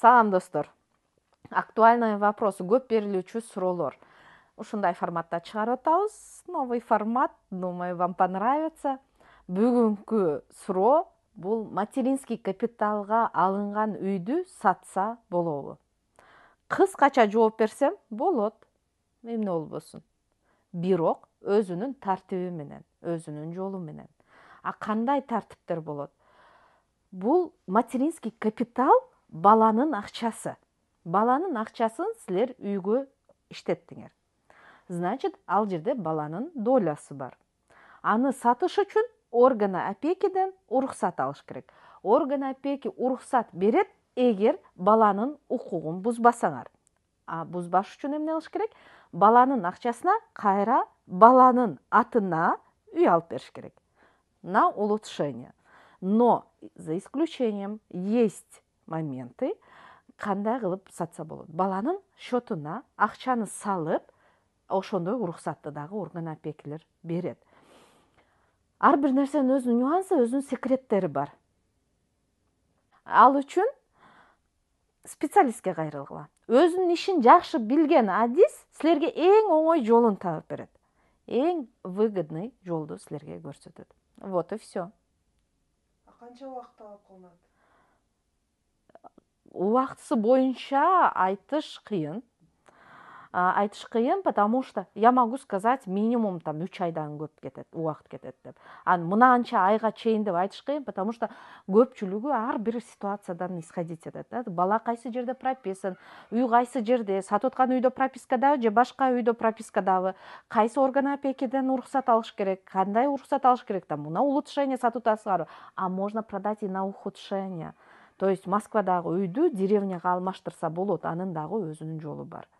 салам достор актуальный вопрос көп берилүүчү суроолор ушундай форматта чыгарып атабыз новый формат думаю вам понравится бүгүнкү суроо бул материнский капиталга алынган үйдү сатса болобу кыскача жооп берсем болот эмне болбосун бирок өзүнүн тартиби менен өзүнүн жолу менен а кандай тартиптер болот бул материнский капитал баланың ақшасы баланың ақшасын сілер үйге иштеттиңер значит ал жерде баланын долясы бар аны сатыш үчүн органы опекиден уруксат алыш керек орган опеки уруксат берет эгер баланын укугун бузбасаңар а бузбаш үчүн эмне кылыш керек баланын акчасына қайра баланын атына үй алып бериш керек на улучшение но за исключением есть моменты қандай қылып сатса болады баланың шотына ақшаны салып ошондой уруксатты дагы орган опекилер берет ар бир нерсенин өзүнүн нюансы өзүнүн секреттери бар ал үчүн специалистке кайрылгыла өзүнүн ишин жакшы билген адис силерге эң оңой жолун таап берет эң выгодный жолду силерге көрсөтөт вот и все канча убакыт талап кылынат уақытысы бойынша айтыш қиын ә, айтыш қиын потому что я могу сказать минимум там үч айдан көп кетеді уақыт кетеді деп ал мынанша айға чейін деп айтыш қиын потому что көпчүлүгү ар бир ситуациядан исходить этет да бала кайсы жерде прописан үй кайсы жерде сатып аткан үйдө пропискадабы же башка үйдө пропискадабы кайсы орган опекиден уруксат алыш керек кандай уруксат алыш керек там мына улучшение сатып атасыңарбы а можно продать и на ухудшение то есть москвадагы үйдү деревняга алмаштырса болот анын дагы өзүнүн жолу бар